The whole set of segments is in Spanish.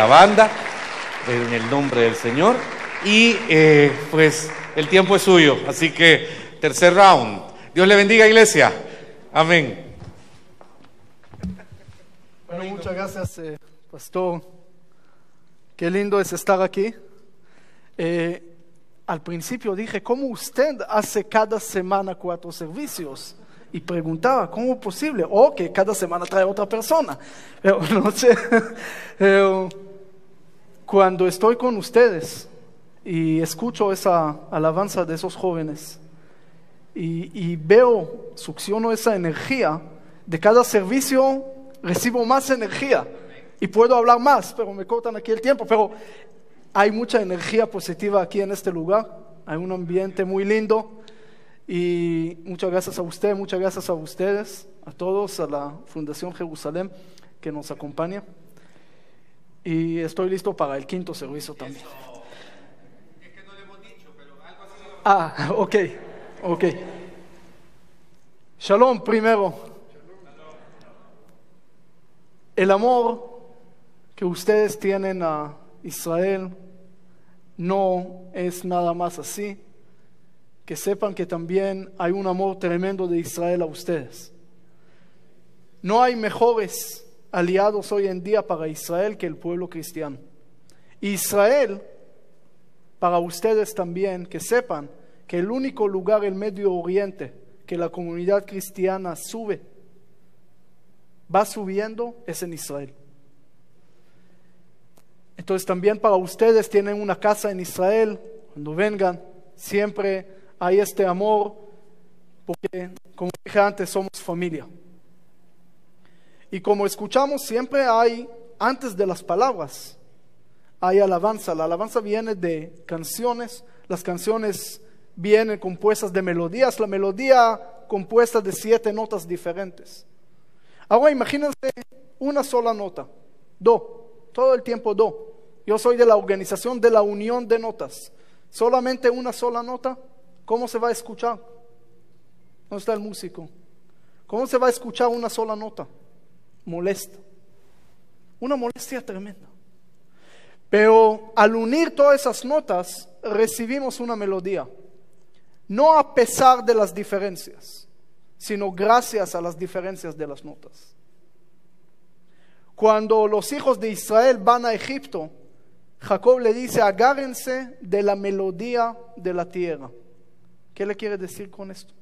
la banda, en el nombre del Señor. Y eh, pues el tiempo es suyo, así que tercer round. Dios le bendiga, iglesia. Amén. Bueno, muchas gracias, eh, pastor. Qué lindo es estar aquí. Eh, al principio dije, ¿cómo usted hace cada semana cuatro servicios? Y preguntaba, ¿cómo es posible? O que cada semana trae otra persona. no sé. Pero, cuando estoy con ustedes y escucho esa alabanza de esos jóvenes y, veo, succiono esa energía, de cada servicio recibo más energía y puedo hablar más, pero me cortan aquí el tiempo, pero hay mucha energía positiva aquí en este lugar, hay un ambiente muy lindo y muchas gracias a usted, muchas gracias a ustedes, a todos, a la Fundación Jerusalén que nos acompaña. Y estoy listo para el quinto servicio también. Ah, ok, ok. Shalom primero. El amor que ustedes tienen a Israel no es nada más así. Que sepan que también hay un amor tremendo de Israel a ustedes. No hay mejores aliados hoy en día para Israel que el pueblo cristiano. Israel, para ustedes también, que sepan que el único lugar en Medio Oriente que la comunidad cristiana sube, va subiendo, es en Israel. Entonces también para ustedes tienen una casa en Israel, cuando vengan, siempre hay este amor, porque como dije antes, somos familia. Y como escuchamos, siempre hay, antes de las palabras, hay alabanza. La alabanza viene de canciones, las canciones vienen compuestas de melodías, la melodía compuesta de siete notas diferentes. Ahora imagínense una sola nota, do, todo el tiempo do. Yo soy de la organización de la unión de notas. Solamente una sola nota, ¿cómo se va a escuchar? ¿Dónde está el músico? ¿Cómo se va a escuchar una sola nota? Molesta Una molestia tremenda. Pero al unir todas esas notas, recibimos una melodía. No a pesar de las diferencias, sino gracias a las diferencias de las notas. Cuando los hijos de Israel van a Egipto, Jacob le dice, agárrense de la melodía de la tierra. ¿Qué le quiere decir con esto?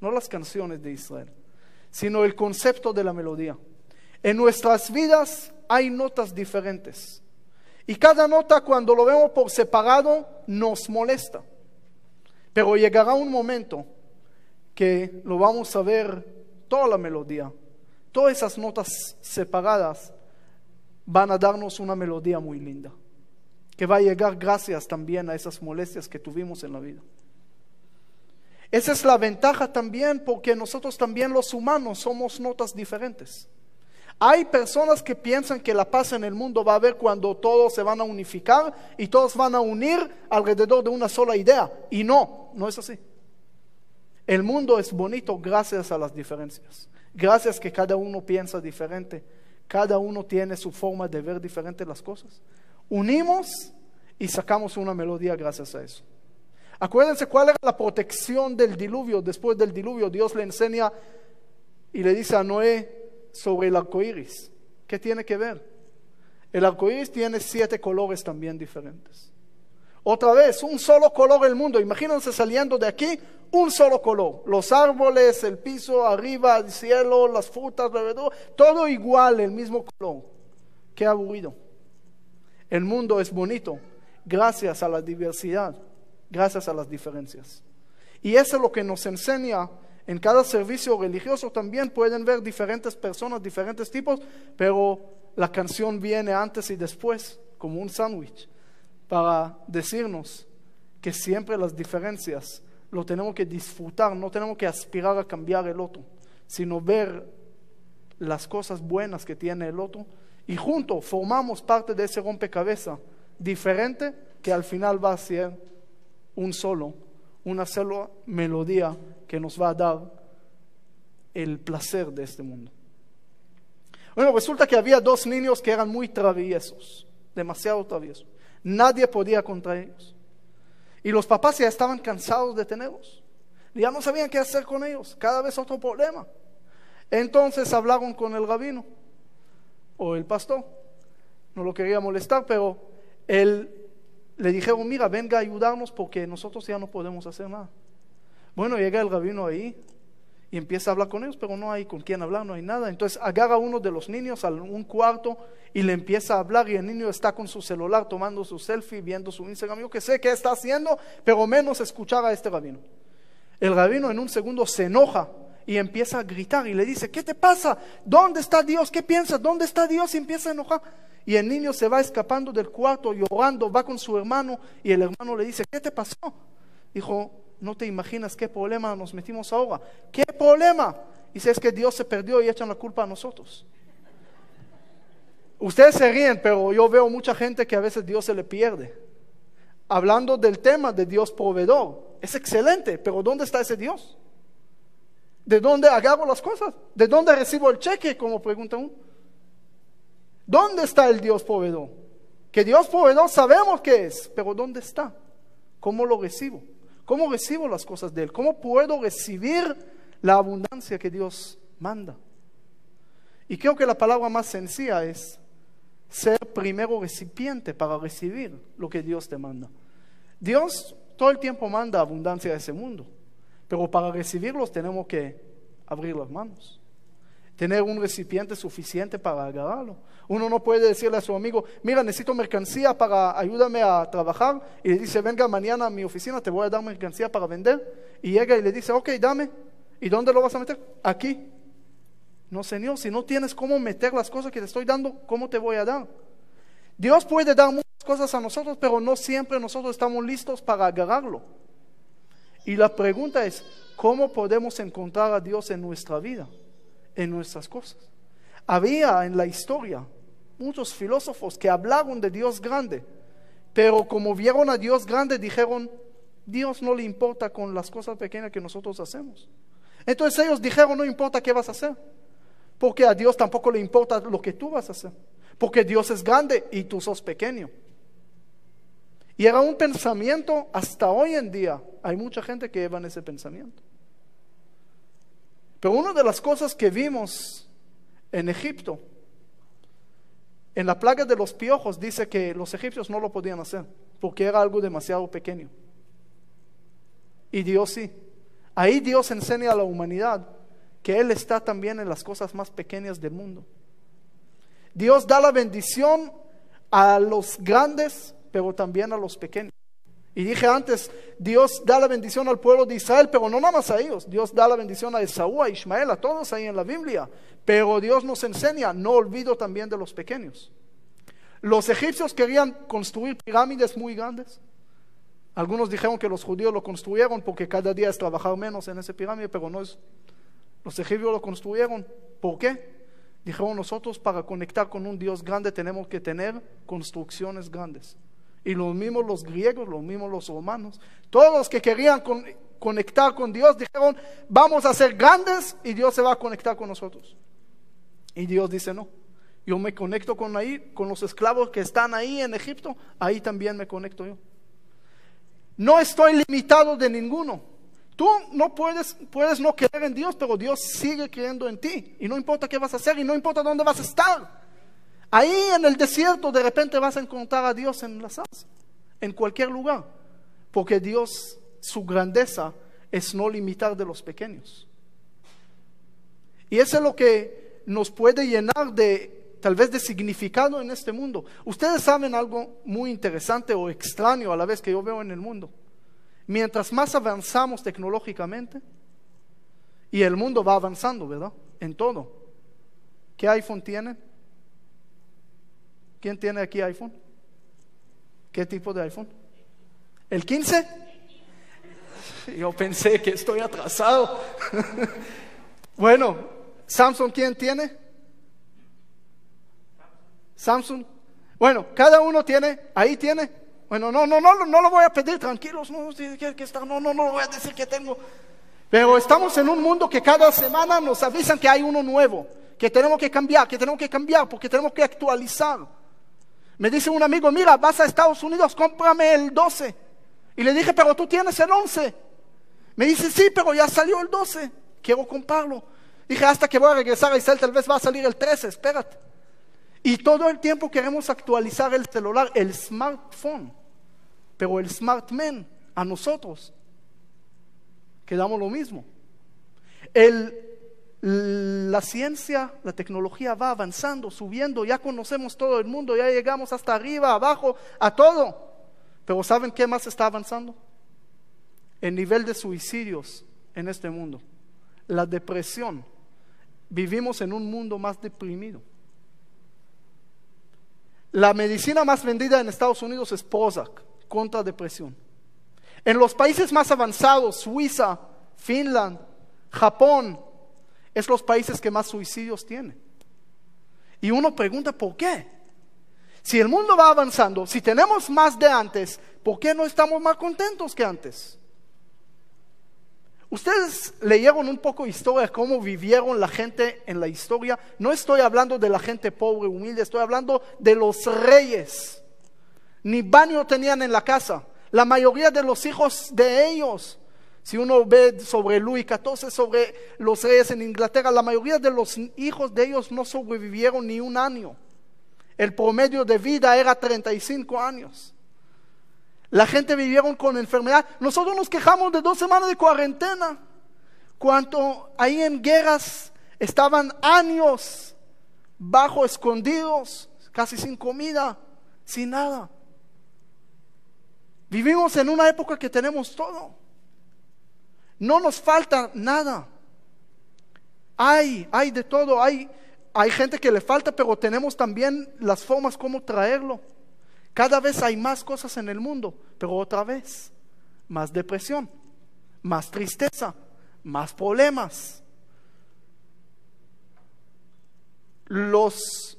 No las canciones de Israel, sino el concepto de la melodía. En nuestras vidas hay notas diferentes. Y cada nota cuando lo vemos por separado nos molesta. Pero llegará un momento que lo vamos a ver toda la melodía. Todas esas notas separadas van a darnos una melodía muy linda, que va a llegar gracias también a esas molestias que tuvimos en la vida. Esa es la ventaja también porque nosotros también los humanos somos notas diferentes. Hay personas que piensan que la paz en el mundo va a haber cuando todos se van a unificar y todos van a unir alrededor de una sola idea. Y no, no es así. El mundo es bonito gracias a las diferencias, gracias que cada uno piensa diferente, cada uno tiene su forma de ver diferente las cosas. Unimos y sacamos una melodía gracias a eso. Acuérdense cuál era la protección del diluvio. Después del diluvio Dios le enseña y le dice a Noé, sobre el arco iris. ¿Qué tiene que ver? El arco iris tiene siete colores también diferentes. Otra vez, un solo color el mundo. Imagínense saliendo de aquí, un solo color. Los árboles, el piso, arriba, el cielo, las frutas, todo igual, el mismo color. Qué aburrido. El mundo es bonito gracias a la diversidad, gracias a las diferencias. Y eso es lo que nos enseña en cada servicio religioso también pueden ver diferentes personas, diferentes tipos, pero la canción viene antes y después, como un sándwich, para decirnos que siempre las diferencias lo tenemos que disfrutar, no tenemos que aspirar a cambiar el otro, sino ver las cosas buenas que tiene el otro y juntos formamos parte de ese rompecabezas diferente que al final va a ser un solo, una sola melodía que nos va a dar el placer de este mundo. Bueno, resulta que había dos niños que eran muy traviesos, demasiado traviesos. Nadie podía contra ellos. Y los papás ya estaban cansados de tenerlos. Ya no sabían qué hacer con ellos. Cada vez otro problema. Entonces hablaron con el rabino o el pastor. No lo quería molestar, pero él le dijeron, mira, venga a ayudarnos porque nosotros ya no podemos hacer nada. Bueno, llega el rabino ahí y empieza a hablar con ellos, pero no hay con quién hablar, no hay nada. Entonces agarra a uno de los niños a un cuarto y le empieza a hablar y el niño está con su celular tomando su selfie, viendo su Instagram. Yo que sé qué está haciendo, pero menos escuchar a este rabino. El rabino en un segundo se enoja y empieza a gritar y le dice, ¿qué te pasa? ¿Dónde está Dios? ¿Qué piensas? ¿Dónde está Dios? Y empieza a enojar. Y el niño se va escapando del cuarto llorando, va con su hermano y el hermano le dice, ¿qué te pasó? Dijo, no te imaginas qué problema nos metimos ahora. ¿Qué problema? Y si es que Dios se perdió y echan la culpa a nosotros. Ustedes se ríen, pero yo veo mucha gente que a veces Dios se le pierde. Hablando del tema de Dios proveedor, es excelente, pero ¿dónde está ese Dios? ¿De dónde agarro las cosas? ¿De dónde recibo el cheque? Como pregunta uno. ¿Dónde está el Dios proveedor? Que Dios proveedor sabemos que es, pero ¿dónde está? ¿Cómo lo recibo? ¿Cómo recibo las cosas de Él? ¿Cómo puedo recibir la abundancia que Dios manda? Y creo que la palabra más sencilla es ser primero recipiente para recibir lo que Dios te manda. Dios todo el tiempo manda abundancia a ese mundo, pero para recibirlos tenemos que abrir las manos tener un recipiente suficiente para agarrarlo. Uno no puede decirle a su amigo, mira, necesito mercancía para ayúdame a trabajar, y le dice, venga mañana a mi oficina, te voy a dar mercancía para vender, y llega y le dice, ok, dame, ¿y dónde lo vas a meter? Aquí. No, Señor, si no tienes cómo meter las cosas que te estoy dando, ¿cómo te voy a dar? Dios puede dar muchas cosas a nosotros, pero no siempre nosotros estamos listos para agarrarlo. Y la pregunta es, ¿cómo podemos encontrar a Dios en nuestra vida? en nuestras cosas. Había en la historia muchos filósofos que hablaron de Dios grande, pero como vieron a Dios grande dijeron, Dios no le importa con las cosas pequeñas que nosotros hacemos. Entonces ellos dijeron, no importa qué vas a hacer, porque a Dios tampoco le importa lo que tú vas a hacer, porque Dios es grande y tú sos pequeño. Y era un pensamiento hasta hoy en día. Hay mucha gente que lleva en ese pensamiento. Pero una de las cosas que vimos en Egipto, en la plaga de los piojos, dice que los egipcios no lo podían hacer, porque era algo demasiado pequeño. Y Dios sí. Ahí Dios enseña a la humanidad que Él está también en las cosas más pequeñas del mundo. Dios da la bendición a los grandes, pero también a los pequeños. Y dije antes, Dios da la bendición al pueblo de Israel, pero no nada más a ellos. Dios da la bendición a Esaú, a Ismael, a todos ahí en la Biblia. Pero Dios nos enseña, no olvido también de los pequeños. Los egipcios querían construir pirámides muy grandes. Algunos dijeron que los judíos lo construyeron porque cada día es trabajar menos en esa pirámide, pero no es. Los egipcios lo construyeron. ¿Por qué? Dijeron nosotros para conectar con un Dios grande tenemos que tener construcciones grandes. Y los mismos los griegos, los mismos los romanos. Todos los que querían conectar con Dios dijeron, vamos a ser grandes y Dios se va a conectar con nosotros. Y Dios dice, no, yo me conecto con ahí, con los esclavos que están ahí en Egipto, ahí también me conecto yo. No estoy limitado de ninguno. Tú no puedes, puedes no creer en Dios, pero Dios sigue creyendo en ti. Y no importa qué vas a hacer y no importa dónde vas a estar. Ahí en el desierto de repente vas a encontrar a Dios en las salsa, en cualquier lugar, porque Dios, su grandeza es no limitar de los pequeños. Y eso es lo que nos puede llenar de tal vez de significado en este mundo. Ustedes saben algo muy interesante o extraño a la vez que yo veo en el mundo. Mientras más avanzamos tecnológicamente, y el mundo va avanzando, ¿verdad? En todo. ¿Qué iPhone tienen? ¿Quién tiene aquí iPhone? ¿Qué tipo de iPhone? ¿El 15? Yo pensé que estoy atrasado. bueno, Samsung, ¿quién tiene? Samsung. Bueno, cada uno tiene, ahí tiene. Bueno, no, no, no, no lo voy a pedir, tranquilos, no, que no, no, no voy a decir que tengo. Pero estamos en un mundo que cada semana nos avisan que hay uno nuevo, que tenemos que cambiar, que tenemos que cambiar, porque tenemos que actualizar. Me dice un amigo, mira, vas a Estados Unidos, cómprame el 12. Y le dije, pero tú tienes el 11. Me dice, sí, pero ya salió el 12. Quiero comprarlo. Dije, hasta que voy a regresar a Israel, tal vez va a salir el 13, espérate. Y todo el tiempo queremos actualizar el celular, el smartphone, pero el smart smartman a nosotros. Quedamos lo mismo. El la ciencia, la tecnología va avanzando, subiendo, ya conocemos todo el mundo, ya llegamos hasta arriba, abajo, a todo. Pero ¿saben qué más está avanzando? El nivel de suicidios en este mundo, la depresión. Vivimos en un mundo más deprimido. La medicina más vendida en Estados Unidos es Prozac contra depresión. En los países más avanzados, Suiza, Finlandia, Japón, es los países que más suicidios tienen. Y uno pregunta, ¿por qué? Si el mundo va avanzando, si tenemos más de antes, ¿por qué no estamos más contentos que antes? Ustedes leyeron un poco historia, cómo vivieron la gente en la historia. No estoy hablando de la gente pobre, humilde, estoy hablando de los reyes. Ni baño tenían en la casa. La mayoría de los hijos de ellos si uno ve sobre Luis XIV, sobre los reyes en Inglaterra, la mayoría de los hijos de ellos no sobrevivieron ni un año. El promedio de vida era 35 años. La gente vivieron con enfermedad. Nosotros nos quejamos de dos semanas de cuarentena. Cuando ahí en guerras estaban años bajo escondidos, casi sin comida, sin nada. Vivimos en una época que tenemos todo. No nos falta nada. Hay, hay de todo, hay, hay gente que le falta, pero tenemos también las formas como traerlo. Cada vez hay más cosas en el mundo, pero otra vez, más depresión, más tristeza, más problemas. Los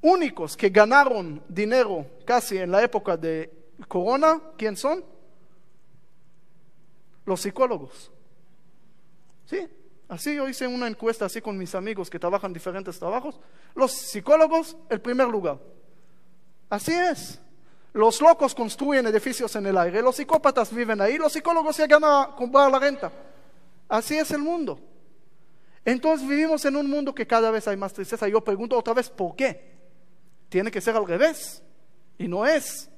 únicos que ganaron dinero casi en la época de Corona, ¿quién son? los psicólogos. ¿Sí? Así yo hice una encuesta así con mis amigos que trabajan diferentes trabajos. Los psicólogos, el primer lugar. Así es. Los locos construyen edificios en el aire, los psicópatas viven ahí, los psicólogos llegan a comprar la renta. Así es el mundo. Entonces vivimos en un mundo que cada vez hay más tristeza. Yo pregunto otra vez, ¿por qué? Tiene que ser al revés. Y no es.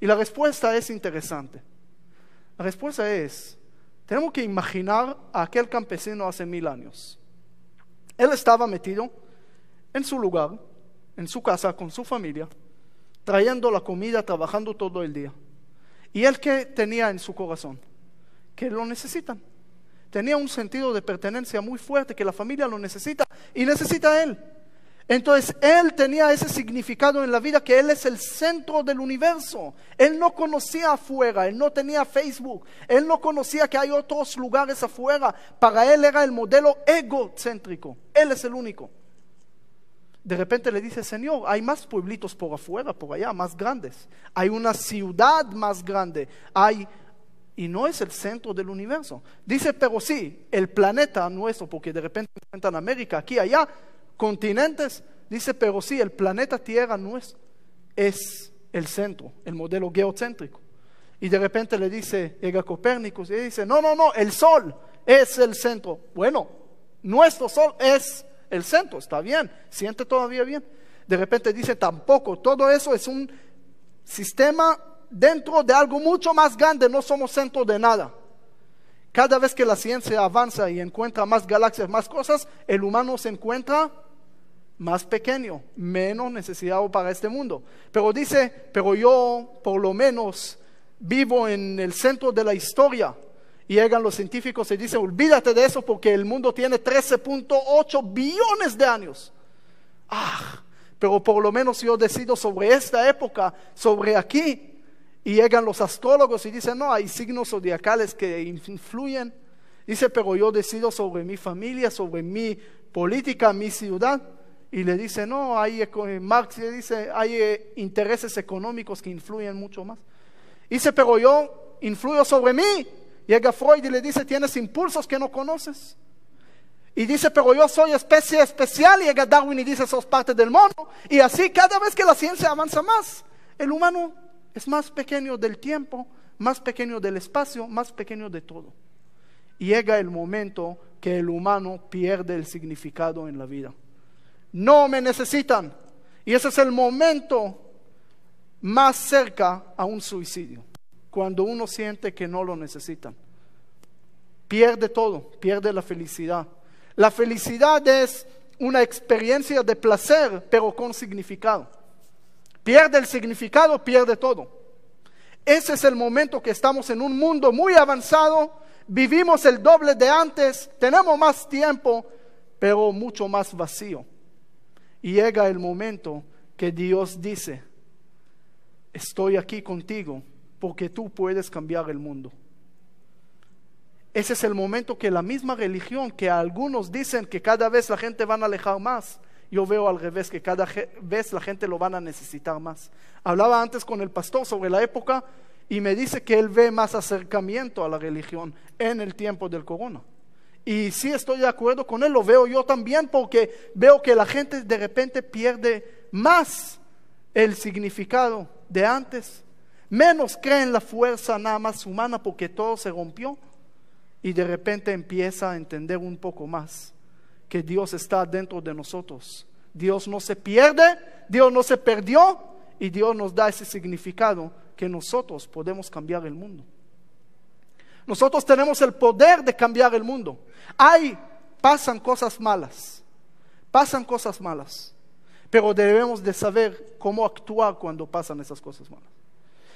Y la respuesta es interesante. La respuesta es tenemos que imaginar a aquel campesino hace mil años. Él estaba metido en su lugar, en su casa, con su familia, trayendo la comida, trabajando todo el día. Y él que tenía en su corazón, que lo necesitan. Tenía un sentido de pertenencia muy fuerte, que la familia lo necesita y necesita él. Entonces él tenía ese significado en la vida que él es el centro del universo. Él no conocía afuera, él no tenía Facebook, él no conocía que hay otros lugares afuera. Para él era el modelo egocéntrico. Él es el único. De repente le dice, Señor, hay más pueblitos por afuera, por allá, más grandes. Hay una ciudad más grande. Hay y no es el centro del universo. Dice, pero sí, el planeta nuestro, porque de repente encuentran América aquí, allá, continentes, dice, pero sí, el planeta Tierra no es, es el centro, el modelo geocéntrico. Y de repente le dice, llega Copérnico y dice, no, no, no, el Sol es el centro. Bueno, nuestro Sol es el centro, está bien, siente todavía bien. De repente dice, tampoco, todo eso es un sistema dentro de algo mucho más grande, no somos centro de nada. Cada vez que la ciencia avanza y encuentra más galaxias, más cosas, el humano se encuentra más pequeño, menos necesitado para este mundo. Pero dice, pero yo por lo menos vivo en el centro de la historia. Y llegan los científicos y dicen, olvídate de eso porque el mundo tiene 13.8 billones de años. Ah, pero por lo menos yo decido sobre esta época, sobre aquí. Y llegan los astrólogos y dicen, no, hay signos zodiacales que influyen. Dice, pero yo decido sobre mi familia, sobre mi política, mi ciudad y le dice, no, hay, Marx le dice, hay eh, intereses económicos que influyen mucho más. Dice, pero yo influyo sobre mí. Llega Freud y le dice, tienes impulsos que no conoces. Y dice, pero yo soy especie especial. y Llega Darwin y dice, sos parte del mono. Y así cada vez que la ciencia avanza más, el humano es más pequeño del tiempo, más pequeño del espacio, más pequeño de todo. Y llega el momento que el humano pierde el significado en la vida no me necesitan. Y ese es el momento más cerca a un suicidio, cuando uno siente que no lo necesitan. Pierde todo, pierde la felicidad. La felicidad es una experiencia de placer, pero con significado. Pierde el significado, pierde todo. Ese es el momento que estamos en un mundo muy avanzado, vivimos el doble de antes, tenemos más tiempo, pero mucho más vacío. Y llega el momento que Dios dice, estoy aquí contigo porque tú puedes cambiar el mundo. Ese es el momento que la misma religión, que algunos dicen que cada vez la gente van a alejar más, yo veo al revés, que cada vez la gente lo van a necesitar más. Hablaba antes con el pastor sobre la época y me dice que él ve más acercamiento a la religión en el tiempo del corona. Y sí estoy de acuerdo con él, lo veo yo también porque veo que la gente de repente pierde más el significado de antes, menos cree en la fuerza nada más humana porque todo se rompió y de repente empieza a entender un poco más que Dios está dentro de nosotros. Dios no se pierde, Dios no se perdió y Dios nos da ese significado que nosotros podemos cambiar el mundo. Nosotros tenemos el poder de cambiar el mundo. Hay, pasan cosas malas, pasan cosas malas, pero debemos de saber cómo actuar cuando pasan esas cosas malas.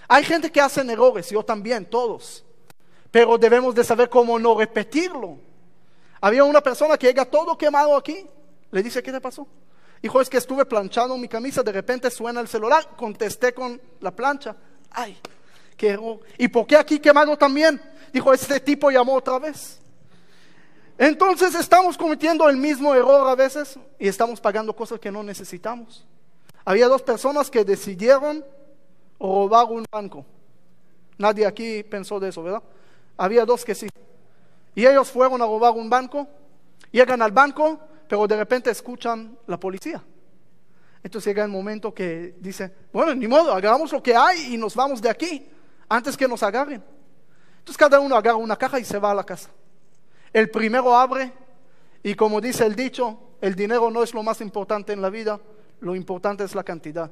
Hay gente que hace errores, yo también, todos, pero debemos de saber cómo no repetirlo. Había una persona que llega todo quemado aquí, le dice, ¿qué te pasó? Hijo, es que estuve planchando mi camisa, de repente suena el celular, contesté con la plancha. Ay, ¿Y por qué aquí quemado también? Dijo, este tipo llamó otra vez. Entonces estamos cometiendo el mismo error a veces y estamos pagando cosas que no necesitamos. Había dos personas que decidieron robar un banco. Nadie aquí pensó de eso, ¿verdad? Había dos que sí. Y ellos fueron a robar un banco, llegan al banco, pero de repente escuchan la policía. Entonces llega el momento que dice, bueno, ni modo, agarramos lo que hay y nos vamos de aquí antes que nos agarren. Entonces cada uno agarra una caja y se va a la casa. El primero abre y como dice el dicho, el dinero no es lo más importante en la vida, lo importante es la cantidad.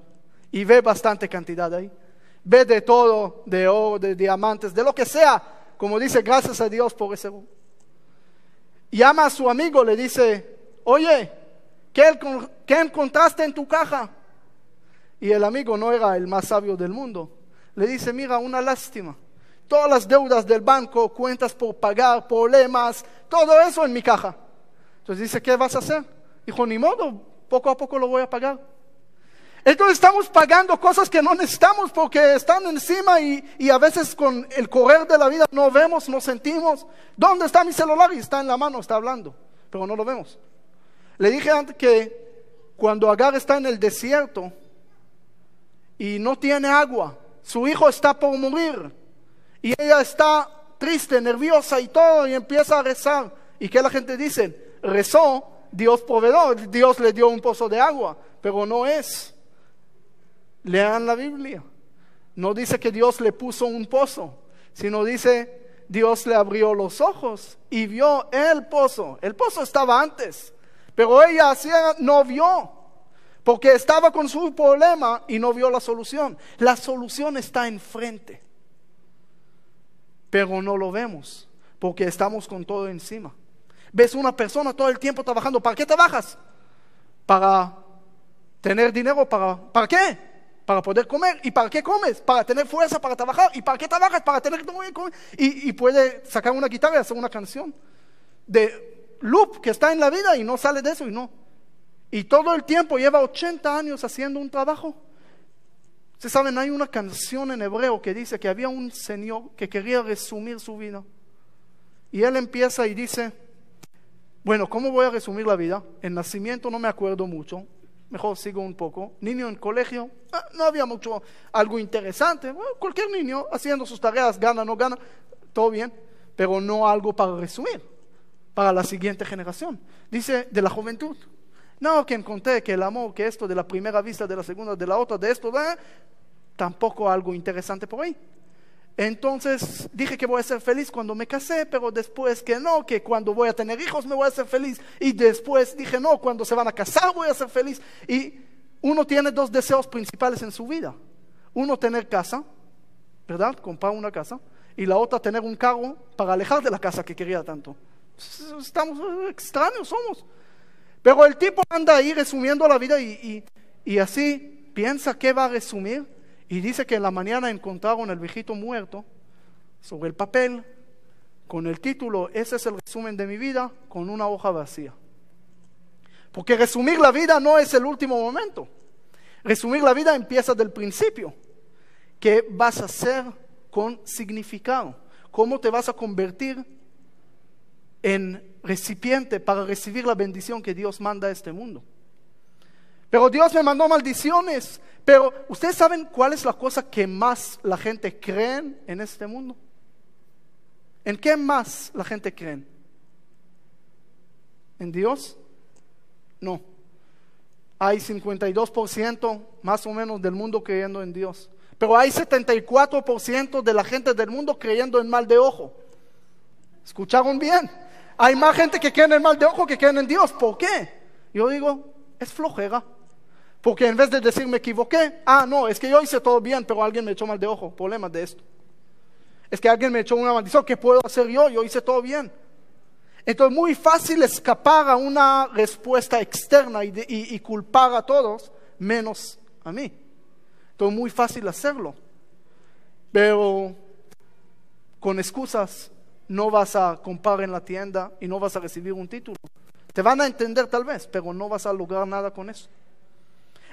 Y ve bastante cantidad ahí. Ve de todo, de oro, de diamantes, de lo que sea. Como dice, gracias a Dios por ese oro. Llama a su amigo, le dice, oye, ¿qué encontraste en tu caja? Y el amigo no era el más sabio del mundo, le dice, mira, una lástima. Todas las deudas del banco, cuentas por pagar, problemas, todo eso en mi caja. Entonces dice, ¿qué vas a hacer? Dijo, ni modo, poco a poco lo voy a pagar. Entonces estamos pagando cosas que no necesitamos porque están encima y, a veces con el correr de la vida no vemos, no sentimos. ¿Dónde está mi celular? Y está en la mano, está hablando, pero no lo vemos. Le dije antes que cuando Agar está en el desierto y no tiene agua, su hijo está por morir y ella está triste, nerviosa y todo y empieza a rezar. ¿Y qué la gente dice? Rezó, Dios proveedó. Dios le dio un pozo de agua, pero no es. Lean la Biblia. No dice que Dios le puso un pozo, sino dice Dios le abrió los ojos y vio el pozo. El pozo estaba antes, pero ella no vio porque estaba con su problema y no vio la solución. La solución está enfrente, pero no lo vemos porque estamos con todo encima. Ves una persona todo el tiempo trabajando. ¿Para qué trabajas? Para tener dinero. ¿Para, ¿para qué? Para poder comer. ¿Y para qué comes? Para tener fuerza para trabajar. ¿Y para qué trabajas? Para tener Y, y puede sacar una guitarra y hacer una canción de loop que está en la vida y no sale de eso y no. Y todo el tiempo lleva 80 años haciendo un trabajo. Se saben, hay una canción en hebreo que dice que había un señor que quería resumir su vida. Y él empieza y dice, bueno, ¿cómo voy a resumir la vida? En nacimiento no me acuerdo mucho, mejor sigo un poco. Niño en colegio, ah, no había mucho, algo interesante. cualquier niño haciendo sus tareas, gana, no gana, todo bien, pero no algo para resumir, para la siguiente generación. Dice, de la juventud. No que encontré que el amor, que esto de la primera vista, de la segunda, de la otra, de esto, tampoco algo interesante por ahí. Entonces dije que voy a ser feliz cuando me casé, pero después que no, que cuando voy a tener hijos me voy a ser feliz. Y después dije no, cuando se van a casar voy a ser feliz. Y uno tiene dos deseos principales en su vida. Uno tener casa, ¿verdad? Comprar una casa. Y la otra tener un carro para alejar de la casa que quería tanto. Estamos eh, extraños, somos. Pero el tipo anda ahí resumiendo la vida y, así piensa qué va a resumir y dice que en la mañana encontraron el viejito muerto sobre el papel con el título, ese es el resumen de mi vida, con una hoja vacía. Porque resumir la vida no es el último momento. Resumir la vida empieza del principio. ¿Qué vas a hacer con significado? ¿Cómo te vas a convertir en recipiente para recibir la bendición que Dios manda a este mundo. Pero Dios me mandó maldiciones. Pero ustedes saben cuál es la cosa que más la gente cree en este mundo. ¿En qué más la gente cree? ¿En Dios? No. Hay 52% más o menos del mundo creyendo en Dios. Pero hay 74% de la gente del mundo creyendo en mal de ojo. ¿Escucharon bien? Hay más gente que cree en el mal de ojo que creen en Dios. ¿Por qué? Yo digo, es flojera. Porque en vez de decir me equivoqué, ah, no, es que yo hice todo bien, pero alguien me echó mal de ojo. Problema de esto. Es que alguien me echó una maldición. ¿Qué puedo hacer yo? Yo hice todo bien. Entonces, muy fácil escapar a una respuesta externa y, y culpar a todos, menos a mí. Entonces, muy fácil hacerlo. Pero con excusas no vas a comprar en la tienda y no vas a recibir un título. Te van a entender tal vez, pero no vas a lograr nada con eso.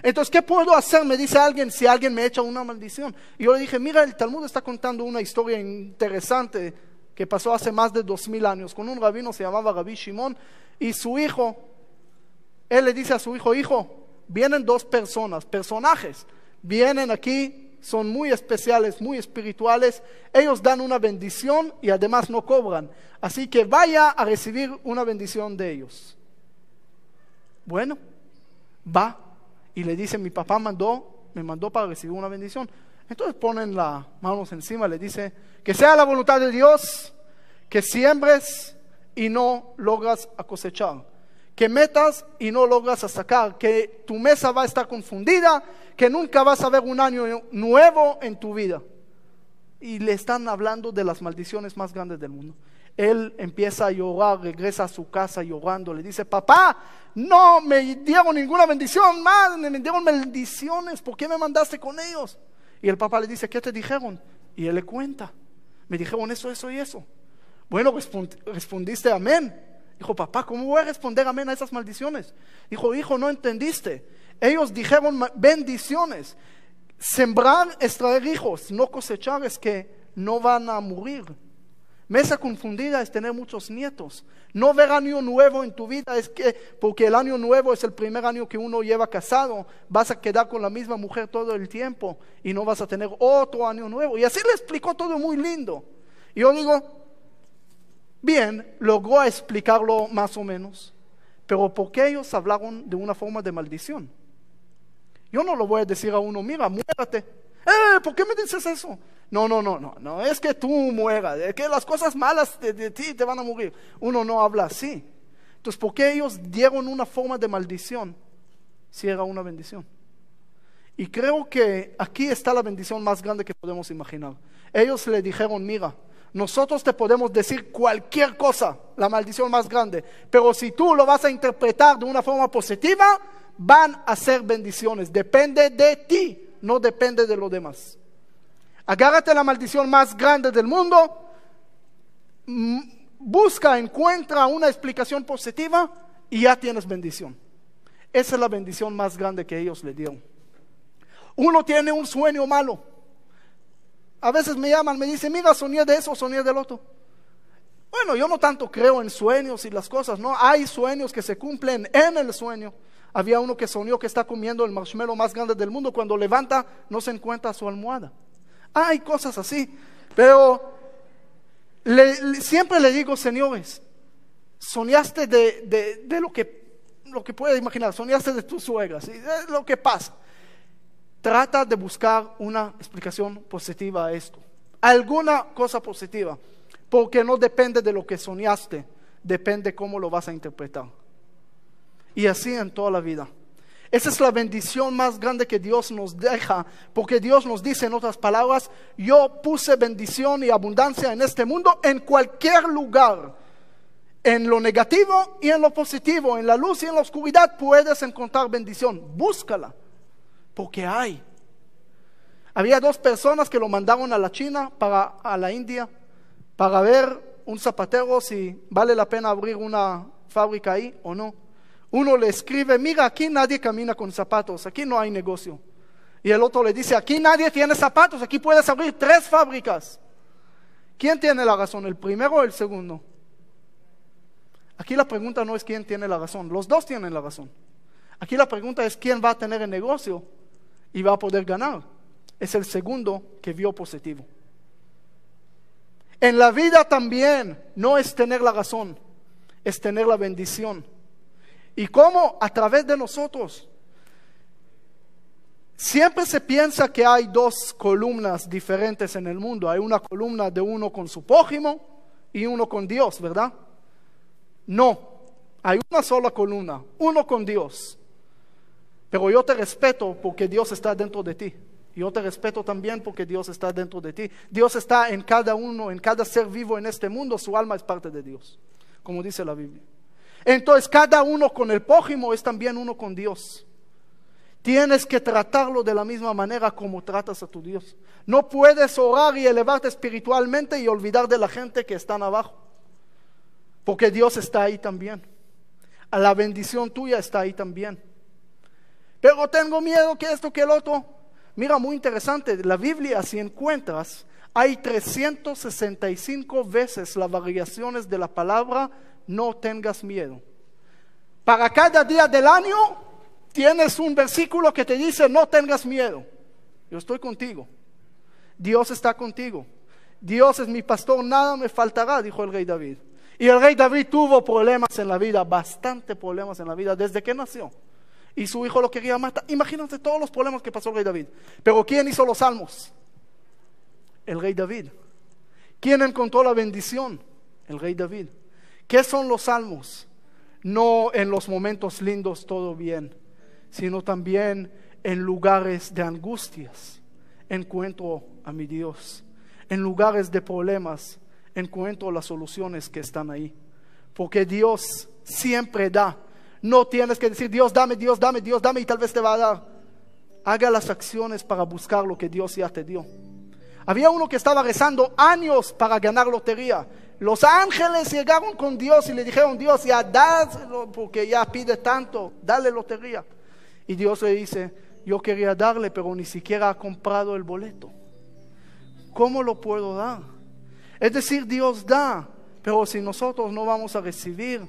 Entonces, ¿qué puedo hacer? Me dice alguien, si alguien me echa una maldición. Y yo le dije, mira, el Talmud está contando una historia interesante que pasó hace más de dos mil años con un rabino, se llamaba Rabí Shimón y su hijo, él le dice a su hijo, hijo, vienen dos personas, personajes, vienen aquí son muy especiales, muy espirituales. Ellos dan una bendición y además no cobran. Así que vaya a recibir una bendición de ellos. Bueno, va y le dice, mi papá mandó, me mandó para recibir una bendición. Entonces ponen las manos encima, le dice, que sea la voluntad de Dios, que siembres y no logras cosechar, que metas y no logras sacar, que tu mesa va a estar confundida que nunca vas a ver un año nuevo en tu vida. Y le están hablando de las maldiciones más grandes del mundo. Él empieza a llorar, regresa a su casa llorando, le dice, papá, no me dieron ninguna bendición más, me dieron maldiciones... ¿por qué me mandaste con ellos? Y el papá le dice, ¿qué te dijeron? Y él le cuenta, me dijeron eso, eso y eso. Bueno, respondiste amén. Dijo, papá, ¿cómo voy a responder amén a esas maldiciones? Dijo, hijo, no entendiste. Ellos dijeron bendiciones. Sembrar es traer hijos, no cosechar es que no van a morir. Mesa confundida es tener muchos nietos. No ver año nuevo en tu vida es que, porque el año nuevo es el primer año que uno lleva casado, vas a quedar con la misma mujer todo el tiempo y no vas a tener otro año nuevo. Y así le explicó todo muy lindo. Y yo digo, bien, logró explicarlo más o menos, pero porque ellos hablaron de una forma de maldición? Yo no lo voy a decir a uno, mira, muérate. Eh, ¿por qué me dices eso? No, no, no, no, no, es que tú mueras, es que las cosas malas de, de ti te van a morir. Uno no habla así. Entonces, ¿por qué ellos dieron una forma de maldición si era una bendición? Y creo que aquí está la bendición más grande que podemos imaginar. Ellos le dijeron, mira, nosotros te podemos decir cualquier cosa, la maldición más grande, pero si tú lo vas a interpretar de una forma positiva, van a ser bendiciones. Depende de ti, no depende de los demás. Agárrate la maldición más grande del mundo, mm, busca, encuentra una explicación positiva y ya tienes bendición. Esa es la bendición más grande que ellos le dieron. Uno tiene un sueño malo. A veces me llaman, me dicen, mira, sonía de eso, sonía del otro. Bueno, yo no tanto creo en sueños y las cosas, no. Hay sueños que se cumplen en el sueño. Había uno que soñó que está comiendo el marshmallow más grande del mundo. Cuando levanta, no se encuentra su almohada. Hay cosas así. Pero siempre le digo, señores, soñaste de, lo, que, lo que puedes imaginar, soñaste de tus suegras, y es lo que pasa. Trata de buscar una explicación positiva a esto. Alguna cosa positiva, porque no depende de lo que soñaste, depende cómo lo vas a interpretar y así en toda la vida. Esa es la bendición más grande que Dios nos deja, porque Dios nos dice en otras palabras, yo puse bendición y abundancia en este mundo, en cualquier lugar, en lo negativo y en lo positivo, en la luz y en la oscuridad puedes encontrar bendición, búscala, porque hay. Había dos personas que lo mandaron a la China, para, a la India, para ver un zapatero si vale la pena abrir una fábrica ahí o no. Uno le escribe, mira, aquí nadie camina con zapatos, aquí no hay negocio. Y el otro le dice, aquí nadie tiene zapatos, aquí puedes abrir tres fábricas. ¿Quién tiene la razón, el primero o el segundo? Aquí la pregunta no es quién tiene la razón, los dos tienen la razón. Aquí la pregunta es quién va a tener el negocio y va a poder ganar. Es el segundo que vio positivo. En la vida también no es tener la razón, es tener la bendición ¿Y cómo? A través de nosotros. Siempre se piensa que hay dos columnas diferentes en el mundo. Hay una columna de uno con su prójimo y uno con Dios, ¿verdad? No, hay una sola columna, uno con Dios. Pero yo te respeto porque Dios está dentro de ti. Yo te respeto también porque Dios está dentro de ti. Dios está en cada uno, en cada ser vivo en este mundo. Su alma es parte de Dios, como dice la Biblia. Entonces cada uno con el prójimo es también uno con Dios. Tienes que tratarlo de la misma manera como tratas a tu Dios. No puedes orar y elevarte espiritualmente y olvidar de la gente que están abajo. Porque Dios está ahí también. A la bendición tuya está ahí también. Pero tengo miedo que esto, que el otro. Mira, muy interesante. La Biblia, si encuentras, hay 365 veces las variaciones de la palabra no tengas miedo. Para cada día del año tienes un versículo que te dice, no tengas miedo. Yo estoy contigo. Dios está contigo. Dios es mi pastor, nada me faltará, dijo el rey David. Y el rey David tuvo problemas en la vida, bastante problemas en la vida, desde que nació. Y su hijo lo quería matar. imagínense todos los problemas que pasó el rey David. Pero ¿quién hizo los salmos? El rey David. ¿Quién encontró la bendición? El rey David. ¿Qué son los salmos? No en los momentos lindos todo bien, sino también en lugares de angustias. Encuentro a mi Dios. En lugares de problemas, encuentro las soluciones que están ahí. Porque Dios siempre da. No tienes que decir, Dios, dame, Dios, dame, Dios, dame y tal vez te va a dar. Haga las acciones para buscar lo que Dios ya te dio. Había uno que estaba rezando años para ganar lotería los ángeles llegaron con Dios y le dijeron, Dios, ya dáselo porque ya pide tanto, dale lotería. Y Dios le dice, yo quería darle, pero ni siquiera ha comprado el boleto. ¿Cómo lo puedo dar? Es decir, Dios da, pero si nosotros no vamos a recibir,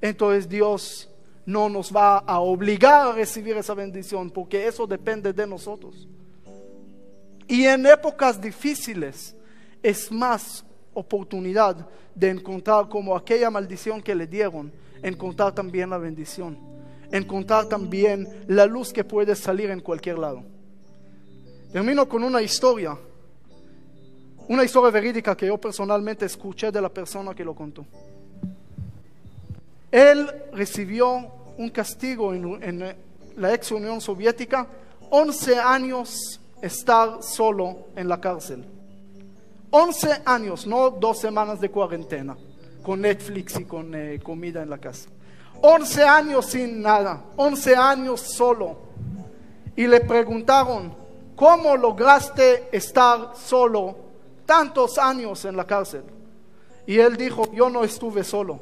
entonces Dios no nos va a obligar a recibir esa bendición, porque eso depende de nosotros. Y en épocas difíciles es más oportunidad de encontrar como aquella maldición que le dieron, encontrar también la bendición, encontrar también la luz que puede salir en cualquier lado. Termino con una historia, una historia verídica que yo personalmente escuché de la persona que lo contó. Él recibió un castigo en, la ex Unión Soviética, 11 años estar solo en la cárcel. 11 años, no dos semanas de cuarentena, con Netflix y con eh, comida en la casa. 11 años sin nada, 11 años solo. Y le preguntaron, ¿cómo lograste estar solo tantos años en la cárcel? Y él dijo, yo no estuve solo,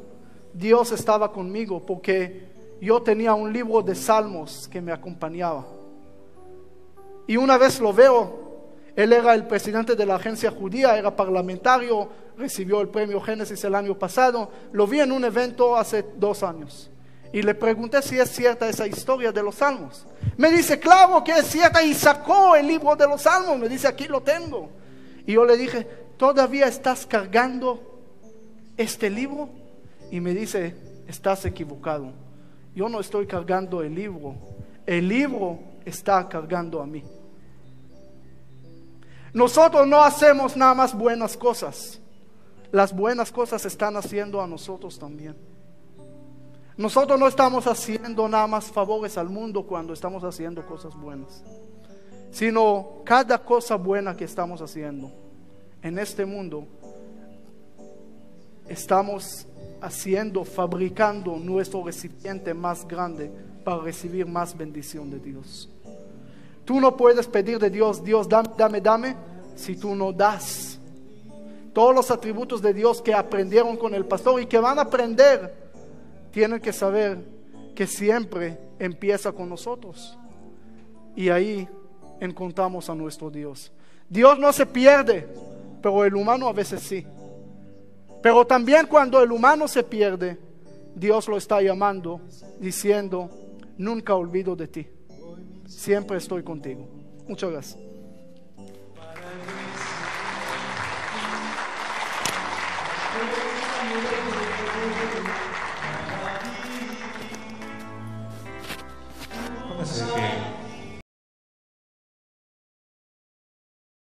Dios estaba conmigo porque yo tenía un libro de salmos que me acompañaba. Y una vez lo veo él era el presidente de la agencia judía, era parlamentario, recibió el premio Génesis el año pasado. Lo vi en un evento hace dos años y le pregunté si es cierta esa historia de los salmos. Me dice, claro que es cierta y sacó el libro de los salmos. Me dice, aquí lo tengo. Y yo le dije, ¿todavía estás cargando este libro? Y me dice, estás equivocado. Yo no estoy cargando el libro. El libro está cargando a mí. Nosotros no hacemos nada más buenas cosas. Las buenas cosas están haciendo a nosotros también. Nosotros no estamos haciendo nada más favores al mundo cuando estamos haciendo cosas buenas, sino cada cosa buena que estamos haciendo en este mundo, estamos haciendo, fabricando nuestro recipiente más grande para recibir más bendición de Dios. Tú no puedes pedir de Dios, Dios, dame, dame, dame, si tú no das. Todos los atributos de Dios que aprendieron con el pastor y que van a aprender, tienen que saber que siempre empieza con nosotros. Y ahí encontramos a nuestro Dios. Dios no se pierde, pero el humano a veces sí. Pero también cuando el humano se pierde, Dios lo está llamando, diciendo, nunca olvido de ti siempre estoy contigo. Muchas gracias.